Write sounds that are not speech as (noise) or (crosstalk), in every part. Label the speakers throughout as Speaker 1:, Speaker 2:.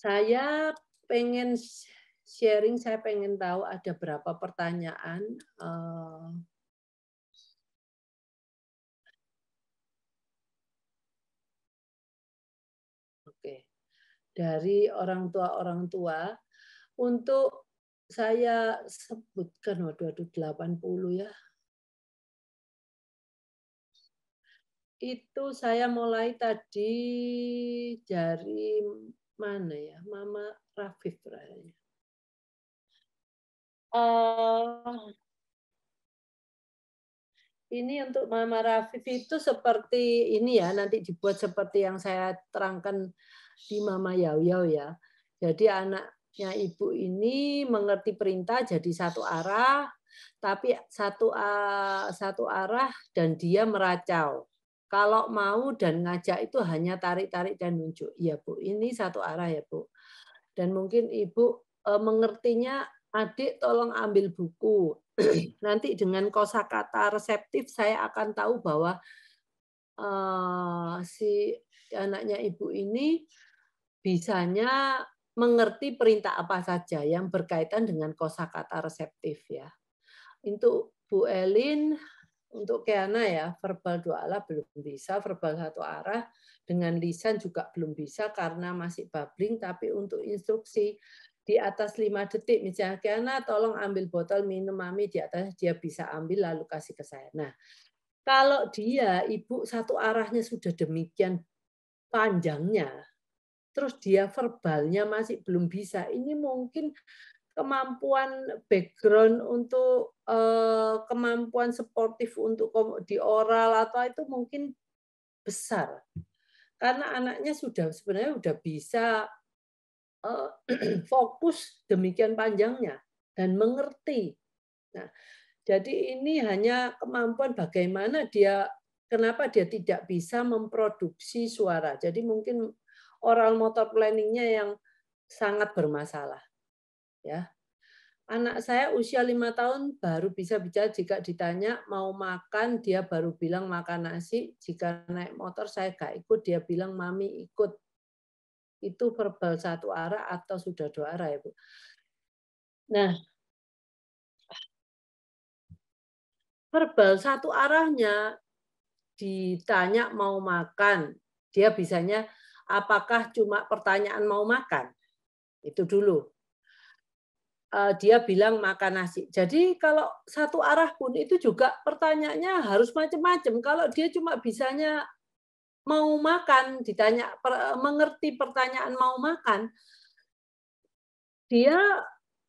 Speaker 1: Saya pengen sharing, saya pengen tahu ada berapa pertanyaan. Eh, oke, dari orang tua orang tua untuk saya sebutkan waduh, waduh 80 ya. Itu saya mulai tadi dari mana ya Mama Rafif rasanya uh, eh, ini untuk Mama Rafif itu seperti ini ya nanti dibuat seperti yang saya terangkan di Mama Yau Yau ya jadi anaknya ibu ini mengerti perintah jadi satu arah tapi satu eh, satu arah dan dia meracau kalau mau dan ngajak itu hanya tarik-tarik dan nunjuk. Iya, Bu. Ini satu arah ya, Bu. Dan mungkin Ibu e, mengertinya adik tolong ambil buku. (clears throat) Nanti dengan kosakata reseptif saya akan tahu bahwa uh, si anaknya ibu ini bisanya mengerti perintah apa saja yang berkaitan dengan kosakata reseptif ya. Untuk Bu Elin untuk Keana ya verbal dua arah belum bisa, verbal satu arah dengan lisan juga belum bisa karena masih babbling. Tapi untuk instruksi di atas lima detik misalnya Keana tolong ambil botol minum mami di atas dia bisa ambil lalu kasih ke saya. Nah kalau dia ibu satu arahnya sudah demikian panjangnya, terus dia verbalnya masih belum bisa, ini mungkin kemampuan background untuk eh, kemampuan sportif untuk di oral atau itu mungkin besar karena anaknya sudah sebenarnya sudah bisa eh, (clears throat) fokus demikian panjangnya dan mengerti. Nah, jadi ini hanya kemampuan bagaimana dia kenapa dia tidak bisa memproduksi suara. Jadi mungkin oral motor planningnya yang sangat bermasalah ya. Anak saya usia lima tahun baru bisa bicara jika ditanya mau makan dia baru bilang makan nasi. Jika naik motor saya gak ikut dia bilang mami ikut. Itu verbal satu arah atau sudah dua arah ibu? Ya, nah verbal satu arahnya ditanya mau makan dia bisanya apakah cuma pertanyaan mau makan itu dulu Eh, dia bilang makan nasi. Jadi kalau satu arah pun itu juga pertanyaannya harus macam-macam. Kalau dia cuma bisanya mau makan, ditanya per, eh, mengerti pertanyaan mau makan, dia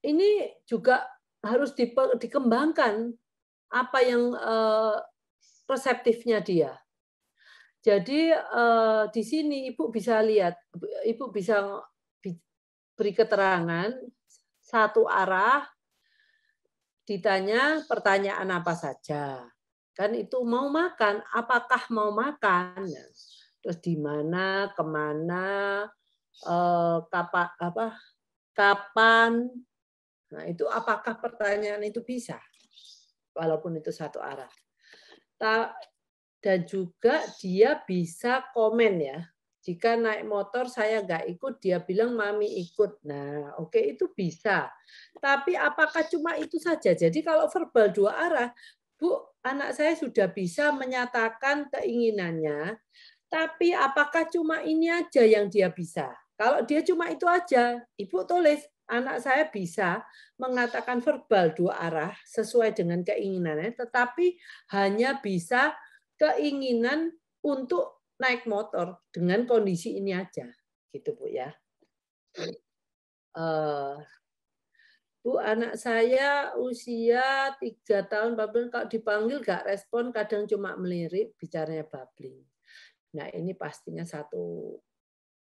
Speaker 1: ini juga harus di, dikembangkan apa yang uh, reseptifnya dia. Jadi uh, di sini ibu bisa lihat, ibu bisa beri keterangan satu arah ditanya pertanyaan apa saja. Kan itu mau makan, apakah mau makan? Terus di mana, kemana, eh, kapan, apa, kapan. Nah itu apakah pertanyaan itu bisa? Walaupun itu satu arah. Dan juga dia bisa komen ya jika naik motor saya nggak ikut, dia bilang mami ikut. Nah, oke okay, itu bisa. Tapi apakah cuma itu saja? Jadi kalau verbal dua arah, Bu, anak saya sudah bisa menyatakan keinginannya, tapi apakah cuma ini aja yang dia bisa? Kalau dia cuma itu aja, Ibu tulis, anak saya bisa mengatakan verbal dua arah sesuai dengan keinginannya, tetapi hanya bisa keinginan untuk naik motor dengan kondisi ini aja, gitu bu ya. Uh, Bu, anak saya usia tiga tahun, babling kalau dipanggil gak respon, kadang cuma melirik, bicaranya babling. Nah, ini pastinya satu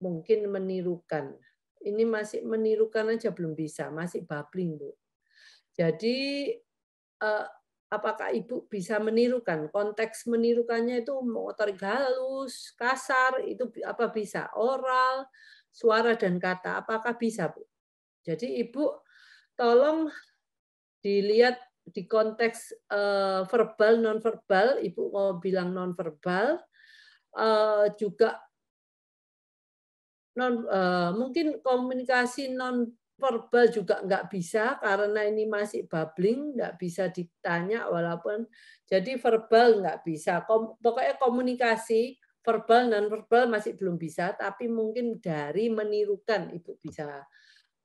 Speaker 1: mungkin menirukan. Ini masih menirukan aja belum bisa, masih babling, Bu. Jadi uh, apakah ibu bisa menirukan konteks menirukannya itu motor galus kasar itu apa bisa oral suara dan kata apakah bisa bu jadi ibu tolong dilihat di konteks uh, verbal non verbal ibu mau bilang non verbal uh, eh, juga non uh, mungkin komunikasi non verbal juga nggak bisa karena ini masih bubbling, nggak bisa ditanya walaupun jadi verbal nggak bisa. Kom, pokoknya komunikasi verbal dan verbal masih belum bisa, tapi mungkin dari menirukan ibu bisa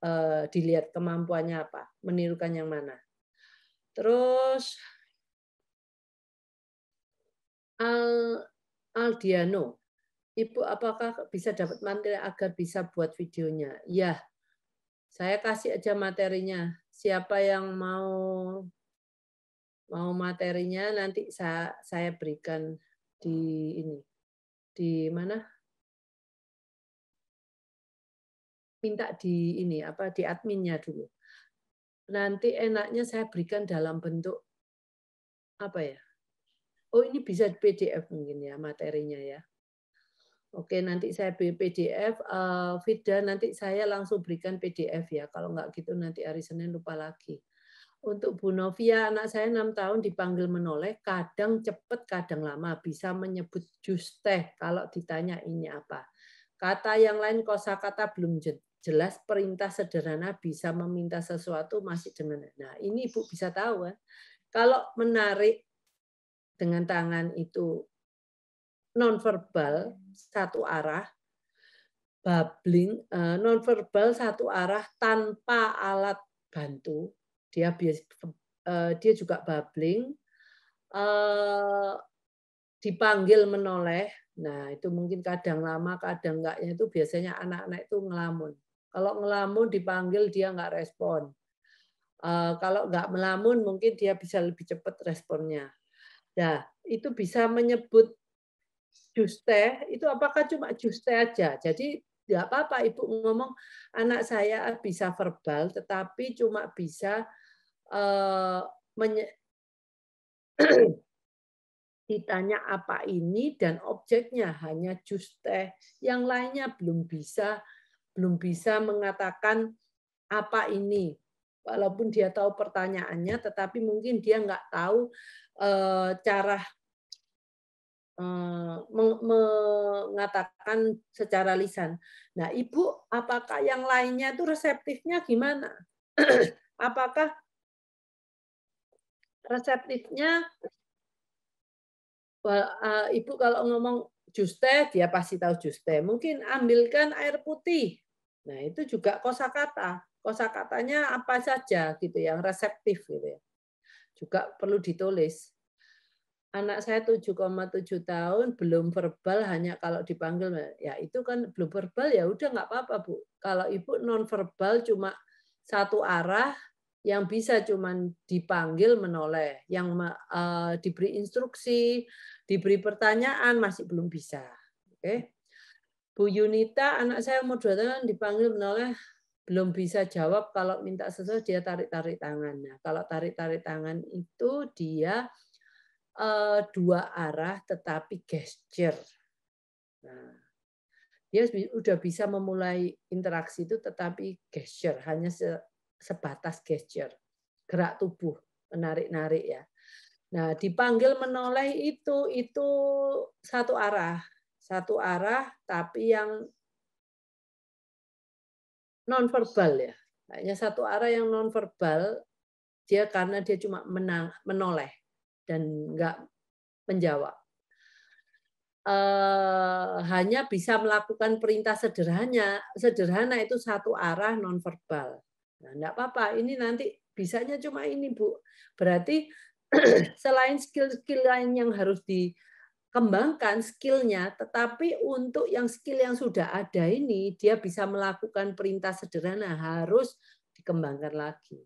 Speaker 1: eh, dilihat kemampuannya apa, menirukan yang mana. Terus Al Aldiano, ibu apakah bisa dapat materi agar bisa buat videonya? Ya, saya kasih aja materinya. Siapa yang mau mau materinya nanti saya, saya berikan di ini. Di mana? Minta di ini apa di adminnya dulu. Nanti enaknya saya berikan dalam bentuk apa ya? Oh, ini bisa PDF mungkin ya materinya ya. Oke, nanti saya PDF uh, eh, nanti saya langsung berikan PDF ya. Kalau nggak gitu nanti hari Senin lupa lagi. Untuk Bu Novia, anak saya enam tahun dipanggil menoleh, kadang cepat, kadang lama, bisa menyebut jus teh kalau ditanya ini apa. Kata yang lain kosa kata belum jelas, perintah sederhana bisa meminta sesuatu masih dengan nah ini Ibu bisa tahu ya. Kalau menarik dengan tangan itu nonverbal satu arah, babbling uh, eh, nonverbal satu arah tanpa alat bantu. Dia uh, dia juga babbling eh, dipanggil menoleh. Nah, itu mungkin kadang lama, kadang enggaknya itu biasanya anak-anak itu ngelamun. Kalau ngelamun dipanggil dia enggak respon. Uh, kalau enggak melamun mungkin dia bisa lebih cepat responnya. Nah, itu bisa menyebut jus teh itu apakah cuma jus teh aja? Jadi nggak apa-apa ibu ngomong anak saya bisa verbal tetapi cuma bisa uh, (clears throat) ditanya apa ini dan objeknya hanya jus teh. Yang lainnya belum bisa belum bisa mengatakan apa ini. Walaupun dia tahu pertanyaannya, tetapi mungkin dia nggak tahu eh, cara Eh, mengatakan secara lisan. Nah, Ibu, apakah yang lainnya itu reseptifnya gimana? (clears throat) apakah reseptifnya eh, Ibu kalau ngomong jus teh, dia pasti tahu jus teh. Mungkin ambilkan air putih. Nah, itu juga kosakata. Kosakatanya apa saja gitu yang reseptif gitu ya. Juga perlu ditulis anak saya 7,7 tahun belum verbal hanya kalau dipanggil ya itu kan belum verbal ya udah nggak apa-apa bu kalau ibu non verbal cuma satu arah yang bisa cuman dipanggil menoleh yang uh, diberi instruksi diberi pertanyaan masih belum bisa oke okay? Bu Yunita anak saya umur dua tahun dipanggil menoleh belum bisa jawab kalau minta sesuatu dia tarik-tarik tangannya. Kalau tarik-tarik tangan itu dia Eh, dua arah tetapi gesture. Nah, dia sudah bisa memulai interaksi itu tetapi gesture hanya sebatas gesture, gerak tubuh, menarik-narik ya. Nah, dipanggil menoleh itu itu satu arah, satu arah tapi yang nonverbal ya. Hanya satu arah yang nonverbal dia karena dia cuma menang, menoleh dan nggak menjawab. Uh, hanya bisa melakukan perintah sederhana, sederhana itu satu arah nonverbal. Nah, enggak apa-apa, ini nanti bisanya cuma ini, Bu. Berarti (clears throat) selain skill-skill lain yang harus dikembangkan skillnya, tetapi untuk yang skill yang sudah ada ini, dia bisa melakukan perintah sederhana, harus dikembangkan lagi.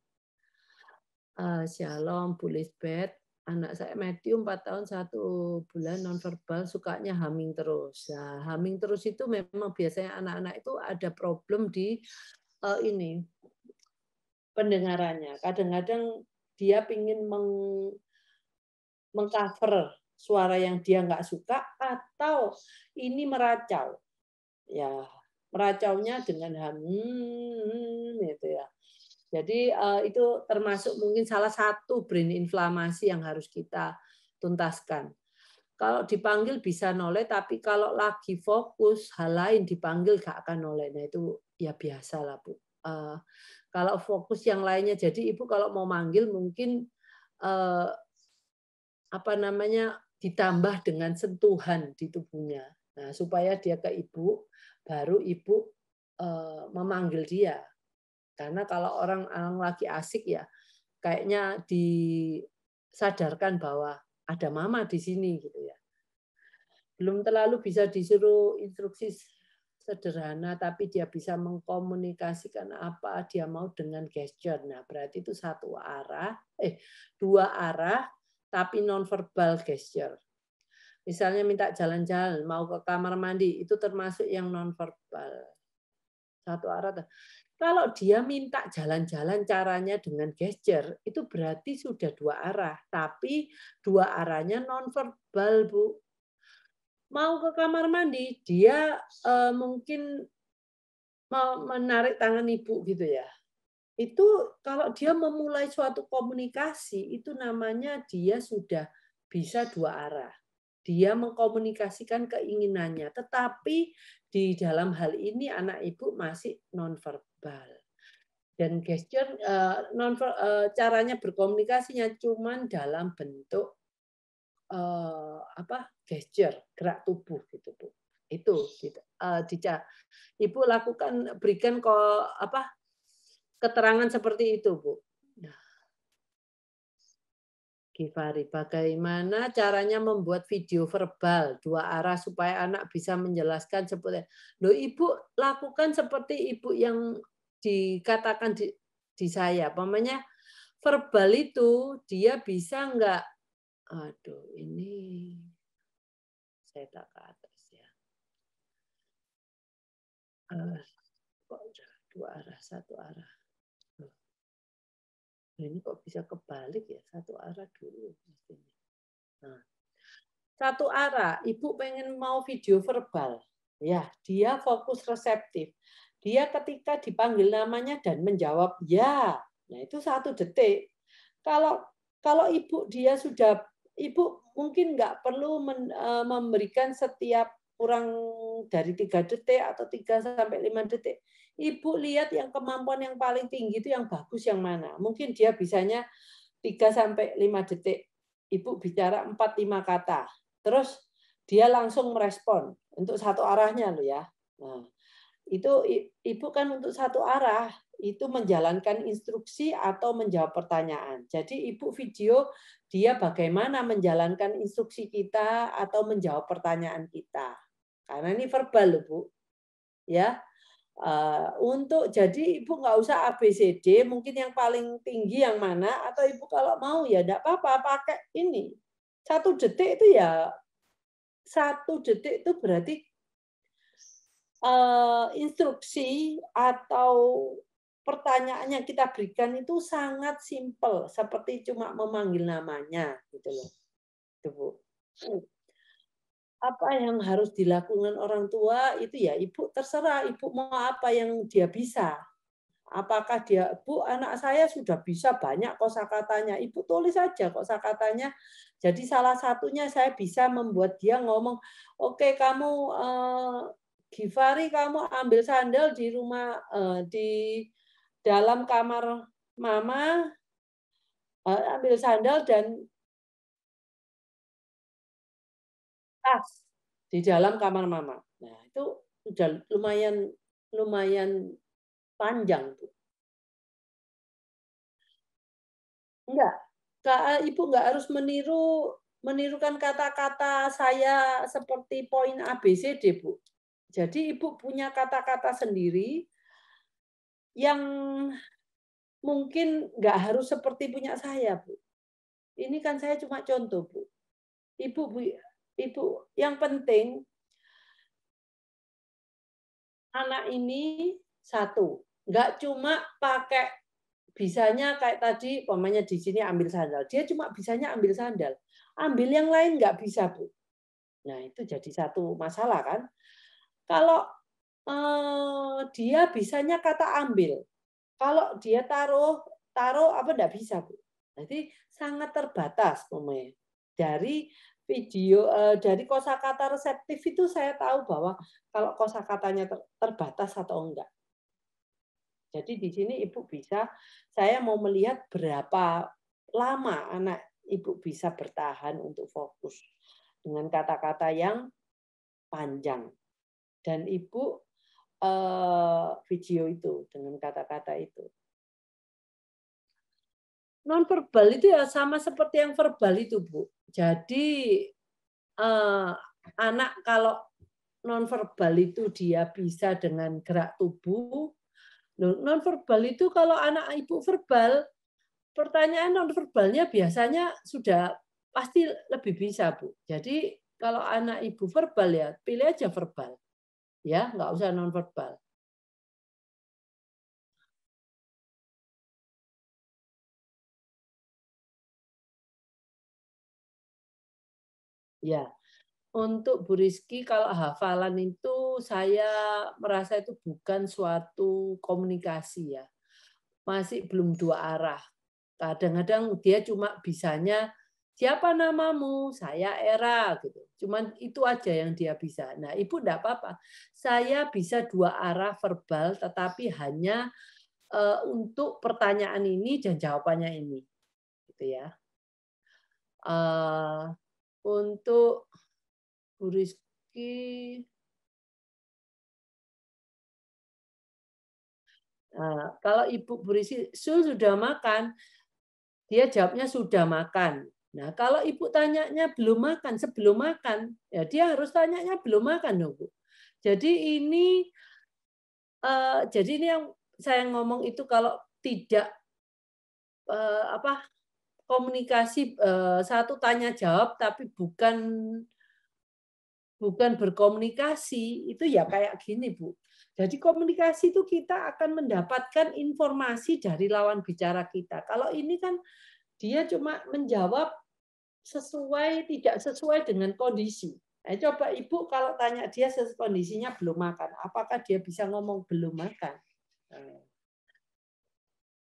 Speaker 1: Uh, shalom, Bu Lisbeth anak saya Matthew 4 tahun satu bulan nonverbal sukanya humming terus. Nah, humming terus itu memang biasanya anak-anak itu ada problem di uh, ini pendengarannya. Kadang-kadang dia ingin meng mengcover suara yang dia nggak suka atau ini meracau. Ya, meracaunya dengan hum gitu ya. Jadi eh, itu termasuk mungkin salah satu brain inflamasi yang harus kita tuntaskan. Kalau dipanggil bisa noleh, tapi kalau lagi fokus hal lain dipanggil gak akan noleh. Nah itu ya biasa lah bu. Uh, kalau fokus yang lainnya, jadi ibu kalau mau manggil mungkin uh, apa namanya ditambah dengan sentuhan di tubuhnya. Nah supaya dia ke ibu, baru ibu uh, memanggil dia. Karena kalau orang, orang lagi asik ya kayaknya disadarkan bahwa ada mama di sini gitu ya. Belum terlalu bisa disuruh instruksi sederhana tapi dia bisa mengkomunikasikan apa dia mau dengan gesture. Nah, berarti itu satu arah, eh dua arah tapi nonverbal gesture. Misalnya minta jalan-jalan, mau ke kamar mandi, itu termasuk yang nonverbal. Satu arah. Kalau dia minta jalan-jalan caranya dengan gesture, itu berarti sudah dua arah. Tapi dua arahnya nonverbal, Bu. Mau ke kamar mandi, dia eh, mungkin mau menarik tangan ibu gitu ya. Itu kalau dia memulai suatu komunikasi, itu namanya dia sudah bisa dua arah dia mengkomunikasikan keinginannya. Tetapi di dalam hal ini anak ibu masih nonverbal verbal. Dan gesture uh, non uh, caranya berkomunikasinya cuman dalam bentuk uh, apa gesture gerak tubuh gitu bu itu uh, dica ibu lakukan berikan kok apa keterangan seperti itu bu Givari, bagaimana caranya membuat video verbal dua arah supaya anak bisa menjelaskan seperti lo ibu lakukan seperti ibu yang dikatakan di, di saya, pamannya verbal itu dia bisa nggak, aduh ini saya tak ke atas ya, eh, dua arah satu arah Nah, ini kok bisa kebalik ya satu arah dulu mestinya. Nah, satu arah, ibu pengen mau video verbal, ya dia fokus reseptif. Dia ketika dipanggil namanya dan menjawab ya, nah itu satu detik. Kalau kalau ibu dia sudah ibu mungkin nggak perlu men, e, memberikan setiap kurang dari tiga detik atau tiga sampai lima detik. Ibu lihat yang kemampuan yang paling tinggi itu yang bagus yang mana. Mungkin dia bisanya 3 sampai 5 detik. Ibu bicara 4 5 kata. Terus dia langsung merespon untuk satu arahnya loh ya. Nah, itu ibu kan untuk satu arah itu menjalankan instruksi atau menjawab pertanyaan. Jadi ibu video dia bagaimana menjalankan instruksi kita atau menjawab pertanyaan kita. Karena ini verbal loh, Bu. Ya. Eh, untuk jadi ibu nggak usah ABCD, mungkin yang paling tinggi yang mana, atau ibu kalau mau ya enggak apa-apa pakai ini. Satu detik itu ya satu detik itu berarti uh, instruksi atau pertanyaannya kita berikan itu sangat simpel, seperti cuma memanggil namanya gitu loh. Itu, Bu. Hmm apa yang harus dilakukan orang tua itu ya ibu terserah ibu mau apa yang dia bisa. Apakah dia bu anak saya sudah bisa banyak kosakatanya. Ibu tulis saja kosakatanya. Jadi salah satunya saya bisa membuat dia ngomong, "Oke, okay, kamu uh, Givari kamu ambil sandal di rumah uh, di dalam kamar mama uh, ambil sandal dan tas di dalam kamar mama. Nah, itu sudah lumayan lumayan panjang tuh. Enggak, Kak, Ibu enggak harus meniru menirukan kata-kata saya seperti poin ABCD, Bu. Jadi Ibu punya kata-kata sendiri yang mungkin enggak harus seperti punya saya, Bu. Ini kan saya cuma contoh, Bu. Ibu bu. Ibu, yang penting anak ini satu, nggak cuma pakai bisanya kayak tadi, pokoknya di sini ambil sandal. Dia cuma bisanya ambil sandal. Ambil yang lain nggak bisa, Bu. Nah, itu jadi satu masalah kan. Kalau eh, dia bisanya kata ambil. Kalau dia taruh, taruh apa enggak bisa, Bu. Jadi sangat terbatas pemain dari video uh, dari kosakata reseptif itu saya tahu bahwa kalau kosakatanya ter, terbatas atau enggak. Jadi di sini ibu bisa saya mau melihat berapa lama anak ibu bisa bertahan untuk fokus dengan kata-kata yang panjang. Dan ibu uh, video itu dengan kata-kata itu non verbal itu ya sama seperti yang verbal itu bu jadi eh, anak kalau nonverbal itu dia bisa dengan gerak tubuh. Nonverbal itu kalau anak ibu verbal, pertanyaan nonverbalnya biasanya sudah pasti lebih bisa bu. Jadi kalau anak ibu verbal ya pilih aja verbal, ya nggak usah nonverbal. Ya. Untuk Bu Rizky, kalau hafalan itu saya merasa itu bukan suatu komunikasi ya. Masih belum dua arah. Kadang-kadang dia cuma bisanya siapa namamu? Saya Era gitu. Cuman itu aja yang dia bisa. Nah, Ibu enggak apa-apa. Saya bisa dua arah verbal tetapi hanya uh, untuk pertanyaan ini dan jawabannya ini. Gitu ya. Uh, untuk Bu Rizky Nah, kalau Ibu Bu Rizky Sul sudah makan, dia jawabnya sudah makan. Nah, kalau Ibu tanyanya belum makan, sebelum makan, ya dia harus tanyanya belum makan dong, Bu. Jadi ini eh, jadi ini yang saya ngomong itu kalau tidak eh, apa komunikasi eh, satu tanya jawab tapi bukan bukan berkomunikasi itu ya kayak gini bu. Jadi komunikasi itu kita akan mendapatkan informasi dari lawan bicara kita. Kalau ini kan dia cuma menjawab sesuai tidak sesuai dengan kondisi. Nah, coba ibu kalau tanya dia kondisinya belum makan, apakah dia bisa ngomong belum makan? Nah,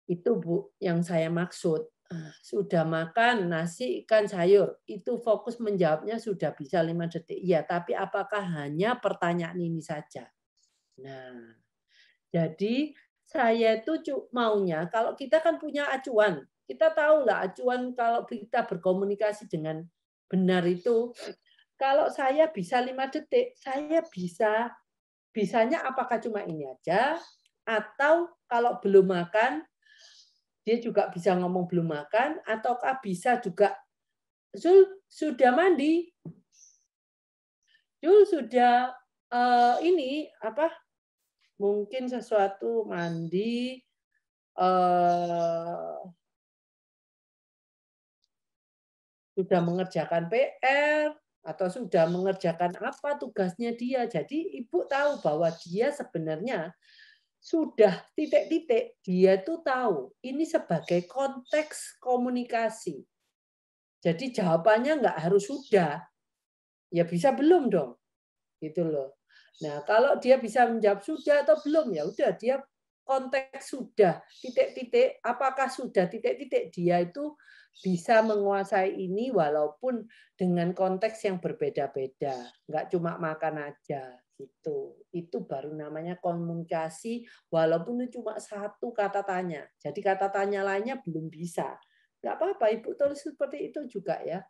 Speaker 1: itu bu yang saya maksud. Ah, sudah makan nasi ikan sayur itu fokus menjawabnya sudah bisa lima detik ya tapi apakah hanya pertanyaan ini saja nah jadi saya itu maunya kalau kita kan punya acuan kita tahu lah acuan kalau kita berkomunikasi dengan benar itu kalau saya bisa lima detik saya bisa bisanya apakah cuma ini aja atau kalau belum makan dia juga bisa ngomong belum makan, ataukah bisa juga Zul sudah mandi, Zul sudah uh, ini apa? Mungkin sesuatu mandi, uh, sudah mengerjakan PR atau sudah mengerjakan apa tugasnya dia. Jadi ibu tahu bahwa dia sebenarnya sudah titik-titik dia tuh tahu ini sebagai konteks komunikasi. Jadi jawabannya nggak harus sudah. Ya bisa belum dong. Gitu loh. Nah, kalau dia bisa menjawab sudah atau belum ya udah dia konteks sudah titik-titik apakah sudah titik-titik dia itu bisa menguasai ini walaupun dengan konteks yang berbeda-beda nggak cuma makan aja gitu itu baru namanya komunikasi walaupun itu cuma satu kata tanya jadi kata tanya lainnya belum bisa nggak apa-apa ibu tulis seperti itu juga ya